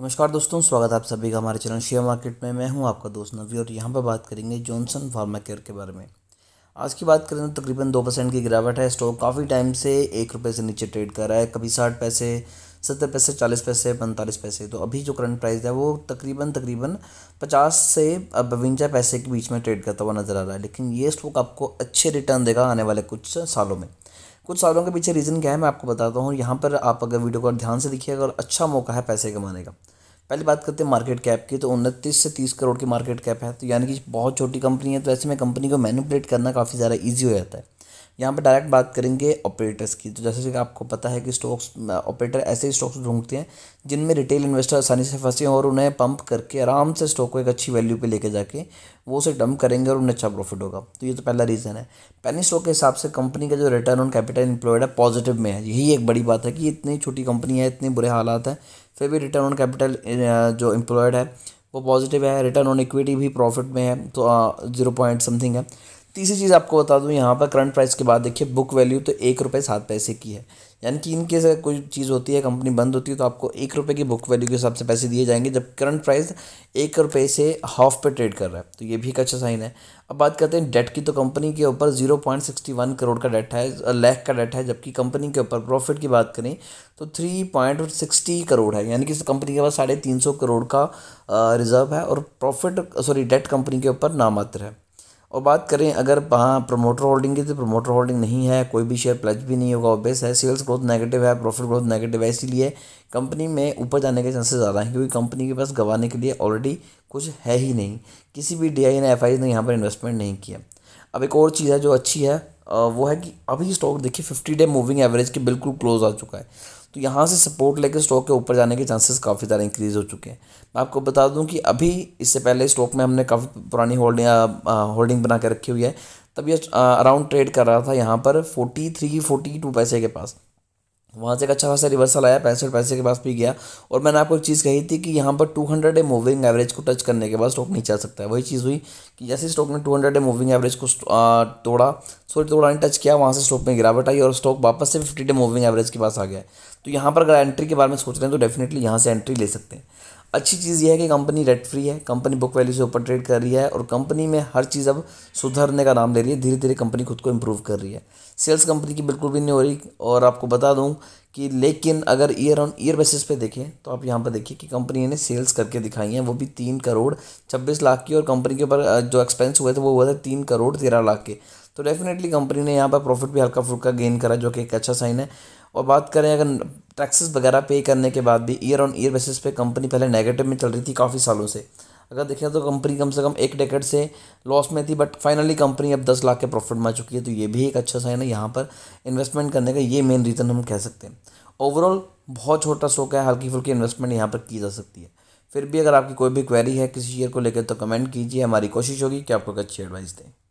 नमस्कार दोस्तों स्वागत आप सभी का हमारे चैनल शेयर मार्केट में मैं हूं आपका दोस्त नवी और यहां पर बात करेंगे जॉनसन फार्मा केयर के बारे में आज की बात करें तो तकरीबन दो परसेंट की गिरावट है स्टॉक काफ़ी टाइम से एक रुपये से नीचे ट्रेड कर रहा है कभी साठ पैसे सत्तर पैसे चालीस पैसे पैंतालीस पैसे तो अभी जो करंट प्राइस है वो तकरीबन तकरीबन पचास से बवंजा पैसे के बीच में ट्रेड करता हुआ नज़र आ रहा है लेकिन ये स्टॉक आपको अच्छे रिटर्न देगा आने वाले कुछ सालों में कुछ सालों के पीछे रीज़न क्या है मैं आपको बताता हूँ यहाँ पर आप अगर वीडियो को ध्यान से देखिएगा और अच्छा मौका है पैसे कमाने का पहले बात करते हैं मार्केट कैप की तो उनतीस से तीस करोड़ की मार्केट कैप है तो यानी कि बहुत छोटी कंपनी है तो ऐसे में कंपनी को मैनिपुलेट करना काफ़ी ज़्यादा ईजी हो जाता है यहाँ पर डायरेक्ट बात करेंगे ऑपरेटर्स की तो जैसे कि आपको पता है कि स्टॉक्स ऑपरेटर ऐसे स्टॉक्स ढूंढते हैं जिनमें रिटेल इन्वेस्टर आसानी से फंसे हैं और उन्हें पंप करके आराम से स्टॉक को एक अच्छी वैल्यू पे लेके जाके वो उसे डंप करेंगे और उन्हें अच्छा प्रॉफिट होगा तो ये तो पहला रीज़न है पैनी स्टॉक के हिसाब से कंपनी का जो रिटर्न ऑन कैपिटल इंप्लॉयड है पॉजिटिव में है यही एक बड़ी बात है कि इतनी छोटी कंपनी है इतने बुरे हालात हैं फिर भी रिटर्न ऑन कैपिटल जो एम्प्लॉयड है वो पॉजिटिव है रिटर्न ऑन इक्विटी भी प्रॉफिट में है तो ज़ीरो पॉइंट समथिंग है तीसरी चीज़ आपको बता दूँ यहाँ पर करंट प्राइस के बाद देखिए बुक वैल्यू तो एक रुपये सात पैसे की है यानी कि इनके से कोई चीज़ होती है कंपनी बंद होती है तो आपको एक रुपये की बुक वैल्यू के हिसाब से पैसे दिए जाएंगे जब करंट प्राइस एक रुपये से हाफ पे ट्रेड कर रहा है तो ये भी एक अच्छा साइन है अब बात करते हैं डेट की तो कंपनी के ऊपर zero point sixty one crore का डेट है लैख का डेट है जबकि कंपनी के ऊपर प्रॉफिट की बात करें तो थ्री पॉइंट सिक्सटी करोड़ है यानी कि कंपनी के पास साढ़े तीन सौ करोड़ का रिजर्व है और प्रॉफिट सॉरी डेट कंपनी के ऊपर नामात्र है और बात करें अगर वहाँ प्रमोटर होल्डिंग की तो प्रमोटर होल्डिंग नहीं है कोई भी शेयर प्लस भी नहीं होगा ऑब्वियस है सेल्स ग्रोथ नेगेटिव है प्रॉफिट ग्रोथ नेगेटिव है इसीलिए कंपनी में ऊपर जाने के चांसेस ज़्यादा हैं क्योंकि कंपनी के पास गंवाने के लिए ऑलरेडी कुछ है ही नहीं किसी भी डी आई ने एफ आई ने यहाँ पर इन्वेस्टमेंट नहीं किया अब एक और चीज़ है जो अच्छी है वो है कि अभी स्टॉक देखिए फिफ्टी डे मूविंग एवरेज के बिल्कुल क्लोज आ चुका है तो यहाँ से सपोर्ट लेकर स्टॉक के ऊपर जाने के चांसेस काफ़ी ज़्यादा इंक्रीज़ हो चुके हैं मैं आपको बता दूं कि अभी इससे पहले स्टॉक में हमने काफ़ी पुरानी होल्डिंग होल्डिंग बना के रखी हुई है तब ये अराउंड ट्रेड कर रहा था यहाँ पर फोर्टी थ्री फोर्टी टू पैसे के पास वहाँ से एक अच्छा खासा रिवर्सल आया पैंसठ पैसे के पास भी गया और मैंने आपको एक चीज़ कही थी कि यहाँ पर two hundred a moving average को टच करने के बाद स्टॉक नीचे आ सकता है वही चीज़ हुई कि जैसे स्टॉक ने two hundred a moving average को तोड़ा सॉरी तोड़ा नहीं टच किया वहाँ से स्टॉक में गिरावट आई और स्टॉक वापस से फिफ्टी डे मूविंग एवरेज के पास आ गया तो यहाँ पर अगर एंट्री के बारे में सोच रहे हैं तो डेफिनेटली यहाँ से एंट्री ले सकते हैं अच्छी चीज़ यह है कि कंपनी रेट फ्री है कंपनी बुक वैल्यू से ऊपर ट्रेड कर रही है और कंपनी में हर चीज़ अब सुधरने का नाम ले रही है धीरे धीरे कंपनी खुद को इम्प्रूव कर रही है सेल्स कंपनी की बिल्कुल भी नहीं हो रही और आपको बता दूँ कि लेकिन अगर ईयर ऑन ईयर बेसिस पे देखें तो आप यहाँ पर देखिए कि कंपनी ने सेल्स करके दिखाई हैं वो भी तीन करोड़ छब्बीस लाख की और कंपनी के ऊपर जो एक्सपेंस हुए थे वो हुआ था तीन करोड़ तेरह लाख के तो डेफिनेटली कंपनी ने यहाँ पर प्रॉफिट भी हल्का फुल्का गेन करा जो कि एक अच्छा साइन है और बात करें अगर टैक्सेस वगैरह पे करने के बाद भी ईयर ऑन ईयर बेसिस पे कंपनी पहले नेगेटिव में चल रही थी काफ़ी सालों से अगर देखें तो कंपनी कम से कम एक डेकेट से लॉस में थी बट फाइनली कंपनी अब दस लाख के प्रॉफिट में आ चुकी है तो ये भी एक अच्छा साइन है यहाँ पर इन्वेस्टमेंट करने का ये मेन रीज़न हम कह सकते हैं ओवरऑल बहुत छोटा स्टॉक है हल्की फुल्की इन्वेस्टमेंट यहाँ पर की जा सकती है फिर भी अगर आपकी कोई भी क्वेरी है किसी शेयर को लेकर तो कमेंट कीजिए हमारी कोशिश होगी कि आपको एक अच्छी एडवाइस दें